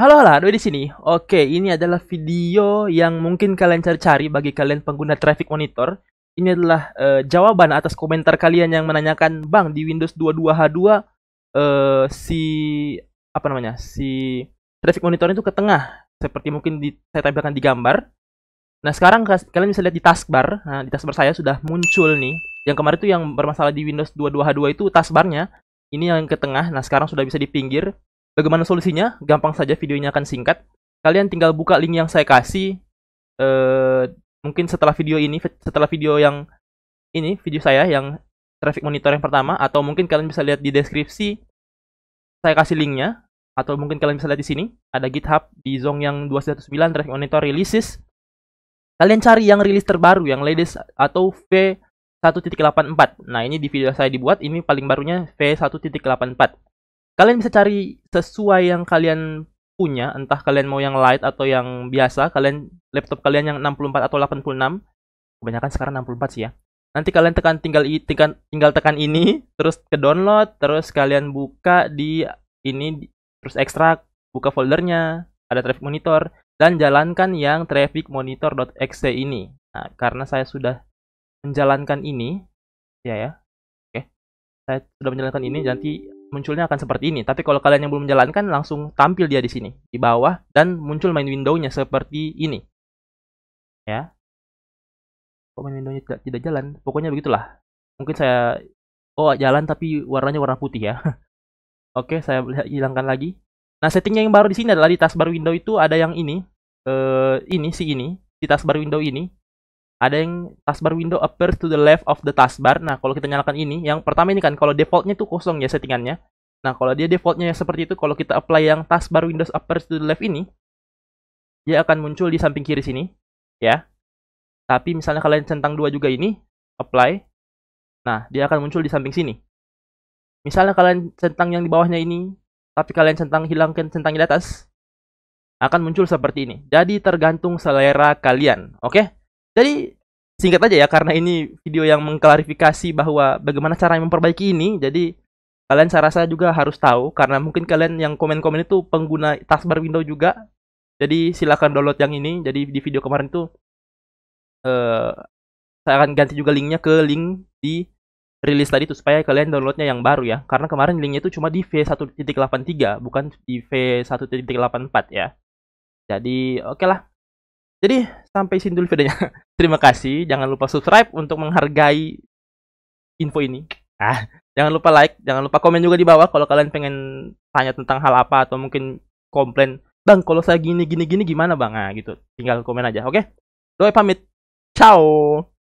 Halo, halo, ada di sini. Oke, ini adalah video yang mungkin kalian cari-cari bagi kalian pengguna traffic monitor. Ini adalah uh, jawaban atas komentar kalian yang menanyakan, "Bang, di Windows 22H2 uh, eh, si apa namanya? Si traffic monitor itu ke tengah." Seperti mungkin di, saya tampilkan di gambar. Nah, sekarang kalian bisa lihat di taskbar. Nah, di taskbar saya sudah muncul nih. Yang kemarin itu yang bermasalah di Windows 22H2 itu taskbarnya. Ini yang ke tengah. Nah, sekarang sudah bisa di pinggir. Bagaimana solusinya? Gampang saja videonya akan singkat. Kalian tinggal buka link yang saya kasih. Eh, mungkin setelah video ini, setelah video yang ini, video saya yang traffic monitor yang pertama. Atau mungkin kalian bisa lihat di deskripsi. Saya kasih linknya. Atau mungkin kalian bisa lihat di sini. Ada GitHub di Zong yang 219 traffic monitor releases. Kalian cari yang rilis terbaru, yang latest atau V 1.84. Nah, ini di video saya dibuat, ini paling barunya V1.84. Kalian bisa cari sesuai yang kalian punya, entah kalian mau yang light atau yang biasa, kalian laptop kalian yang 64 atau 86. Kebanyakan sekarang 64 sih ya. Nanti kalian tekan tinggal tekan tinggal tekan ini, terus ke download, terus kalian buka di ini terus ekstrak, buka foldernya, ada traffic monitor dan jalankan yang traffic monitor.exe ini. Nah, karena saya sudah menjalankan ini, ya ya. Oke. Saya sudah menjalankan ini, nanti munculnya akan seperti ini. Tapi kalau kalian yang belum menjalankan, langsung tampil dia di sini, di bawah, dan muncul main window-nya seperti ini. Ya. Kok main window-nya tidak, tidak jalan? Pokoknya begitulah. Mungkin saya, oh jalan tapi warnanya warna putih ya. Oke, saya hilangkan lagi. Nah, settingnya yang baru di sini adalah di taskbar window itu ada yang ini. Eh, ini, si ini. di taskbar window ini ada yang taskbar window appears to the left of the taskbar. Nah, kalau kita nyalakan ini, yang pertama ini kan, kalau defaultnya itu kosong ya settingannya. Nah, kalau dia defaultnya seperti itu, kalau kita apply yang taskbar windows appears to the left ini, dia akan muncul di samping kiri sini, ya. Tapi misalnya kalian centang dua juga ini, apply, nah, dia akan muncul di samping sini. Misalnya kalian centang yang di bawahnya ini, tapi kalian centang hilangkan centang di atas, akan muncul seperti ini. Jadi tergantung selera kalian, oke? Okay? Jadi singkat aja ya karena ini video yang mengklarifikasi bahwa bagaimana cara memperbaiki ini. Jadi kalian saya rasa juga harus tahu karena mungkin kalian yang komen-komen itu pengguna taskbar window juga. Jadi silahkan download yang ini. Jadi di video kemarin itu uh, eh, saya akan ganti juga linknya ke link di rilis tadi tuh supaya kalian downloadnya yang baru ya karena kemarin linknya itu cuma di V1.83 bukan di V1.84 ya jadi oke okay lah jadi sampai sini dulu videonya. Terima kasih. Jangan lupa subscribe untuk menghargai info ini. Ah, jangan lupa like, jangan lupa komen juga di bawah kalau kalian pengen tanya tentang hal apa atau mungkin komplain. Bang, kalau saya gini gini gini gimana, Bang? Nah, gitu. Tinggal komen aja, oke? Okay? Doi pamit. Ciao.